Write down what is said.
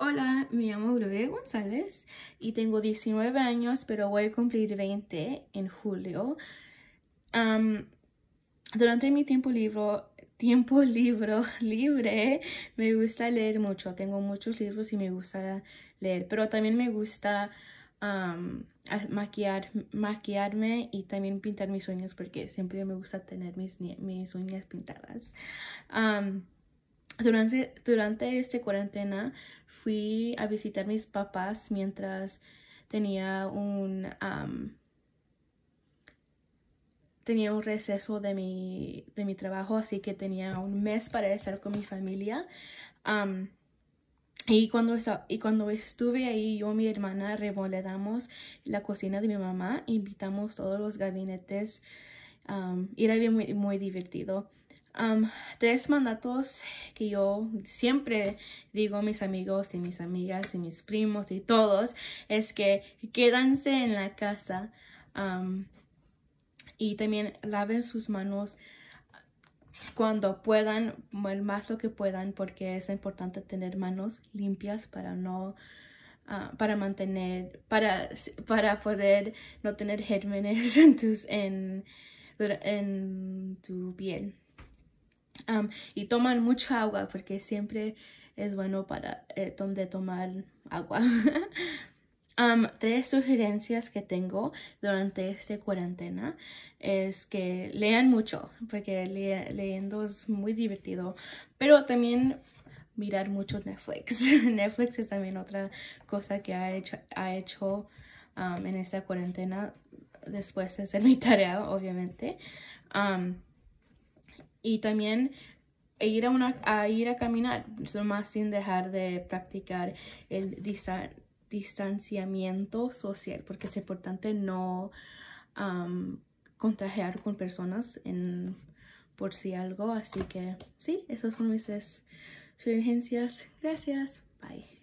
Hola, me llamo Gloria González y tengo 19 años, pero voy a cumplir 20 en julio. durante mi tiempo libre, tiempo libro libre, me gusta leer mucho. Tengo muchos libros y me gusta leer, pero también me gusta maquillar, maquillarme y también pintar mis sueños porque siempre me gusta tener mis, mis uñas pintadas. Durante, durante esta cuarentena fui a visitar mis papás mientras tenía un... tenía un receso de mi, de mi trabajo, así que tenía un mes para estar con mi familia. y cuando, cuando estuve ahí, yo y mi hermana remodelamos la cocina de mi mamá, invitamos todos los gabinetes, y era muy, muy divertido tres mandatos que yo siempre digo a mis amigos y mis amigas y mis primos y todos es que quédanse en la casa y también laven sus manos cuando puedan, el más lo que puedan, porque es importante tener manos limpias para no, ah, para mantener, para, poder no tener gérmenes en, tus, en, en tu piel y toman mucho agua porque siempre es bueno para eh, tomar agua. tres sugerencias que tengo durante esta cuarentena es que lean mucho porque leyendo es muy divertido, pero también mirar mucho Netflix. Netflix es también otra cosa que ha hecho, ha hecho en esta cuarentena después de hacer mi tarea, obviamente y también ir a, una, a ir a caminar, más sin dejar de practicar el distanciamiento social, porque es importante no contagiar con personas en, por si algo. Así que sí, esas son mis sugerencias. Gracias. Bye.